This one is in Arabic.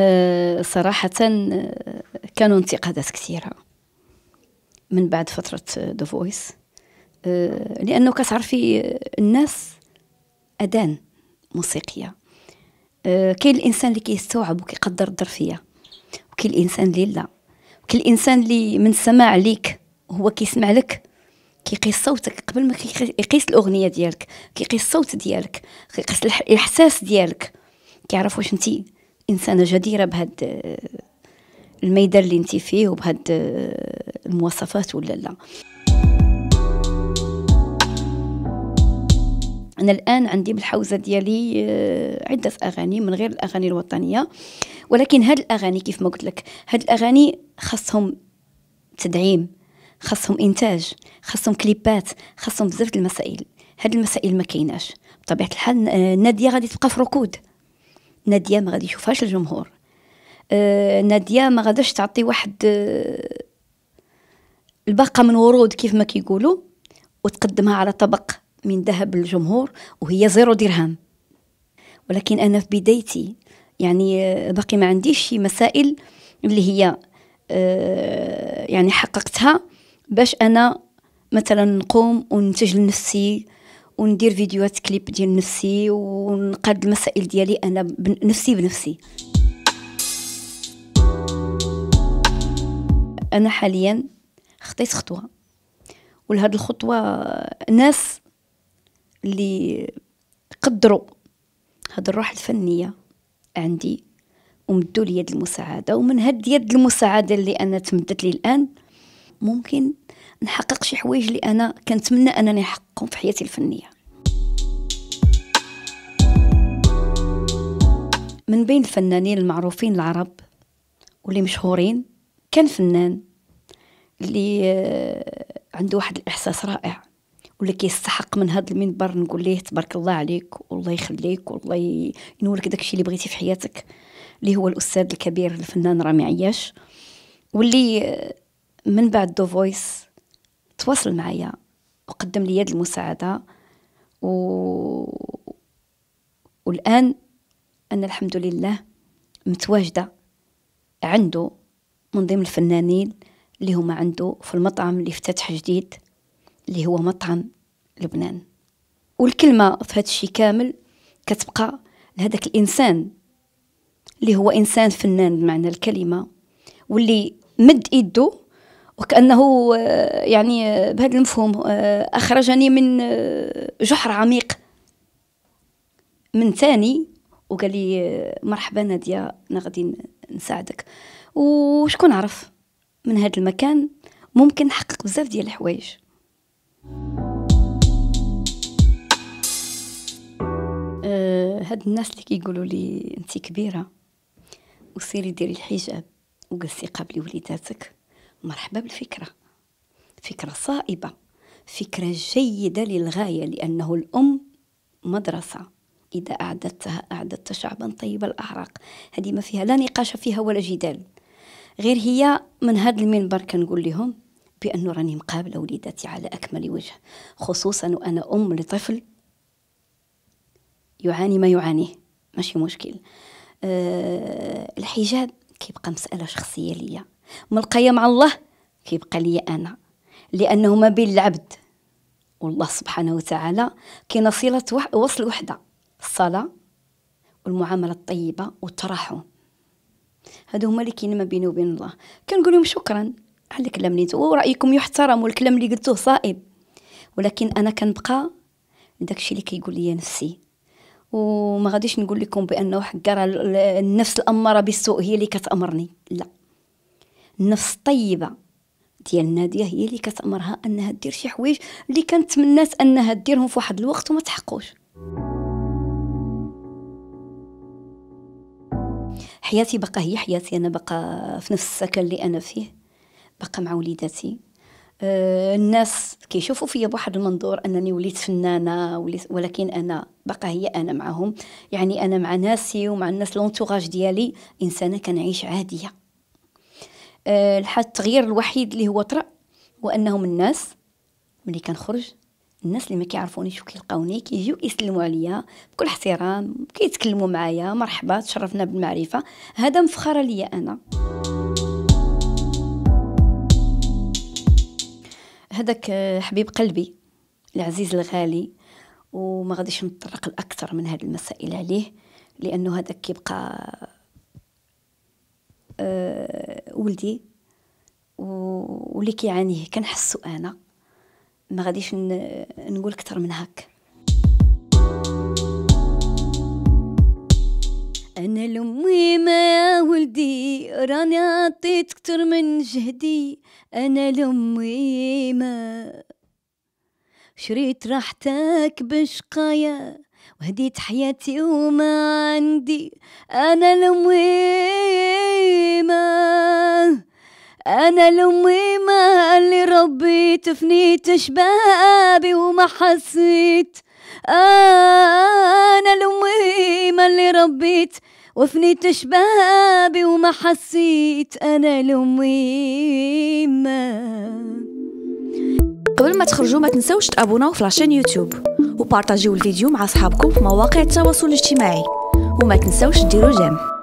آه، صراحة آه، كانوا انتقادات كثيرة من بعد فترة ذا آه، فويس لأنه كتعرفي الناس أذان موسيقية كاين الإنسان اللي كيستوعب وكيقدر الظرفية وكاين الإنسان اللي لا وكاين الإنسان اللي من السماع ليك هو كيسمع لك كيقيس صوتك قبل ما يقيس الأغنية ديالك كيقيس الصوت ديالك كيقيس الإحساس ديالك كيعرف واش انتي إنسانة جديرة بهاد آه، الميدان اللي انت فيه وبهاد آه، المواصفات ولا لا انا الان عندي بالحوزه ديالي آه، عده اغاني من غير الاغاني الوطنيه ولكن هاد الاغاني كيف ما قلت لك هاد الاغاني خاصهم تدعيم خاصهم انتاج خاصهم كليبات خاصهم بزاف المسائل هاد المسائل ما كايناش بطبيعه الحال ناديه غادي تبقى في ركود ناديه ما غادي يشوفهاش الجمهور آه ناديه ما غاداش تعطي واحد آه الباقه من ورود كيف ما كيقولوا وتقدمها على طبق من ذهب للجمهور وهي زيرو درهم ولكن انا في بدايتي يعني آه، باقي ما عنديش شي مسائل اللي هي آه، يعني حققتها باش انا مثلا نقوم ونتج لنفسي وندير فيديوهات كليب ديال نفسي ونقاد المسائل ديالي انا نفسي بنفسي انا حاليا خطيت خطوه ولهاد الخطوه ناس اللي قدروا هاد الروح الفنيه عندي ومدوا لي يد المساعده ومن هاد يد المساعده اللي انا تمدت لي الان ممكن نحقق شي حوايج اللي انا كنتمنى انني نحققهم في حياتي الفنيه من بين الفنانين المعروفين العرب واللي مشهورين كان فنان اللي آه، عنده واحد الاحساس رائع واللي كيستحق من هذا المنبر نقول ليه تبارك الله عليك والله يخليك والله ينولك داكشي اللي بغيتي في حياتك اللي هو الاستاذ الكبير الفنان رامي عياش واللي آه، من بعد دو فويس تواصل معايا وقدم لي يد المساعدة و... والآن أنا الحمد لله متواجدة عنده من ضمن الفنانين اللي هما عنده في المطعم اللي افتتح جديد اللي هو مطعم لبنان والكلمة في هذا الشيء كامل كتبقى لهذاك الإنسان اللي هو إنسان فنان بمعنى الكلمة واللي مد إيده وكأنه آه، يعني آه، بهذا المفهوم آه، أخرجني من جحر عميق من ثاني وقال لي مرحبا نادية أنا غادي نساعدك وشكون عرف من هذا المكان ممكن نحقق بزاف ديال الحوايج هاد الناس اللي كيقولوا لي انت كبيره وسيري ديري الحجاب وقصي قبل وليداتك مرحبا بالفكرة فكرة صائبة فكرة جيدة للغاية لأنه الأم مدرسة إذا أعددتها أعددت شعبا طيب الأعراق هذه ما فيها لا نقاش فيها ولا جدال غير هي من هذا المنبر كنقول لهم بان راني مقابلة وليداتي على أكمل وجه خصوصا وأنا أم لطفل يعاني ما يعانيه ماشي مشكل أه الحجاب كيبقى مسألة شخصية ليا ملقية مع الله كيبقى لي أنا لأنه ما بين العبد والله سبحانه وتعالى كاين صلة وصل وحدة الصلاة والمعاملة الطيبة والتراحم هادو هما اللي كاين ما بيني وبين الله كنقول لهم شكرا على الكلام اللي نتو ورأيكم يحترم والكلام اللي قلتوه صائب ولكن انا كنبقى داكشي اللي كيقول لي نفسي وما غاديش نقول لكم بانه حكر النفس الاماره بالسوء هي اللي كتامرني لا النفس الطيبه ديال ناديه هي اللي كتامرها انها دير شي حوايج اللي كنتمنات انها ديرهم في واحد الوقت وما تحقوش حياتي بقى هي حياتي انا بقى في نفس السكن اللي انا فيه بقى مع وليداتي أه الناس كيشوفوا فيا بواحد المنظور انني وليت فنانه وليت ولكن انا بقى هي انا معهم يعني انا مع ناسي ومع الناس لونتوراج ديالي انسانه كنعيش عاديه آه، التغيير الوحيد اللي هو طرأ هو انهم الناس ملي كنخرج الناس اللي ما كيعرفونيش وكيلقاوني كيجيو يسلموا عليا بكل احترام كيتكلموا معايا مرحبا تشرفنا بالمعرفه هذا مفخره ليا انا هذاك آه، حبيب قلبي العزيز الغالي وما غاديش نتطرق لاكثر من هذه المسائل عليه لانه هذاك كيبقى آه، ولدي واللي كيعانيه كنحسو انا ما غاديش نقول اكثر من هاك انا لامي ما ولدي راني عطيت كتر من جهدي انا لامي ما شريت راحتك بشقايا وهديت حياتي وما عندي أنا الأميمة أنا الأميمة اللي ربيت فنيت شبابي وما حسيت أنا الأميمة اللي ربيت وفنيت شبابي وما حسيت أنا الأميمة قبل ما تخرجوا ما تنسوش تابوناو في لاشين يوتيوب وبارطاجيو الفيديو مع أصحابكم في مواقع التواصل الاجتماعي وما تنسوش ديروا جيم